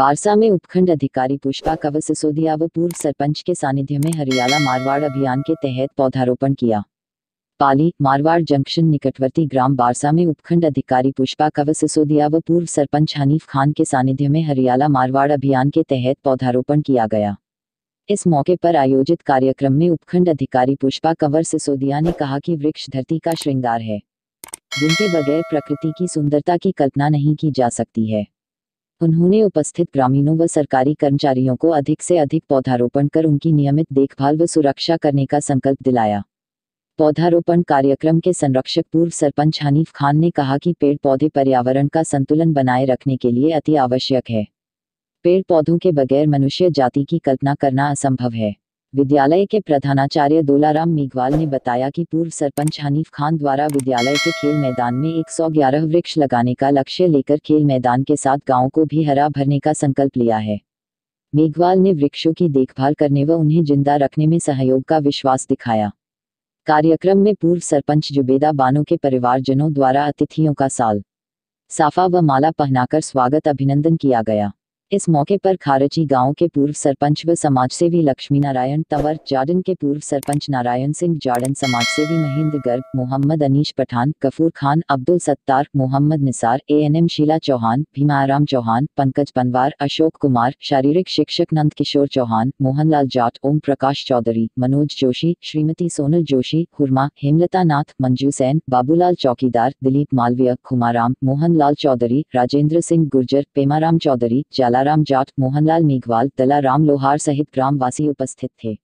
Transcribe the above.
Barça में उपखंड अधिकारी पुष्पा कवर सिसोदिया व पूर्व सरपंच के सानिध्य में हरियाला मारवाड़ अभियान के तहत पौधारोपण किया पाली मारवाड़ जंक्शन निकटवर्ती ग्राम बारसा में उपखंड अधिकारी पुष्पा कवर सिसोदिया व पूर्व सरपंच हनीफ खान के सानिध्य में हरियाला मारवाड़ अभियान के तहत पौधारोपण किया गया इस मौके पर आयोजित कार्यक्रम में उपखंड अधिकारी पुष्पा कंवर सिसोदिया ने कहा कि वृक्ष धरती का श्रृंगार है जिनके बगैर प्रकृति की सुंदरता की कल्पना नहीं की जा सकती है उन्होंने उपस्थित ग्रामीणों व सरकारी कर्मचारियों को अधिक से अधिक पौधारोपण कर उनकी नियमित देखभाल व सुरक्षा करने का संकल्प दिलाया पौधारोपण कार्यक्रम के संरक्षक पूर्व सरपंच हनीफ खान ने कहा कि पेड़ पौधे पर्यावरण का संतुलन बनाए रखने के लिए अति आवश्यक है पेड़ पौधों के बगैर मनुष्य जाति की कल्पना करना असंभव है विद्यालय के प्रधानाचार्य दोलाराम मेघवाल ने बताया कि पूर्व सरपंच हनीफ खान द्वारा विद्यालय के खेल मैदान में 111 वृक्ष लगाने का लक्ष्य लेकर खेल मैदान के साथ गाँव को भी हरा भरने का संकल्प लिया है मेघवाल ने वृक्षों की देखभाल करने व उन्हें जिंदा रखने में सहयोग का विश्वास दिखाया कार्यक्रम में पूर्व सरपंच जुबेदा बानो के परिवारजनों द्वारा अतिथियों का साल साफा व माला पहनाकर स्वागत अभिनंदन किया गया इस मौके पर खारची गांव के पूर्व सरपंच व समाजसेवी लक्ष्मी नारायण तंवर जाडन के पूर्व सरपंच नारायण सिंह जाडन समाजसेवी Mahendra Garg Mohammad Anish Pathan Kafoor Khan Abdul Sattar Mohammad Nisar A N M Sheela Chauhan Bhimaram Chauhan Pankaj Panwar Ashok Kumar शारीरिक शिक्षक नंद किशोर चौहान मोहनलाल जाट ओम प्रकाश चौधरी मनोज जोशी श्रीमती सोनल जोशी हुरमा हेमलता नाथ मंजू सैन बाबूलाल चौकीदार दिलीप मालवीय खुमाराम मोहन चौधरी राजेंद्र सिंह गुर्जर पेमाराम चौधरी जाला कालाराम जाट मोहनलाल मेघवाल दलाराम लोहार सहित ग्रामवासी उपस्थित थे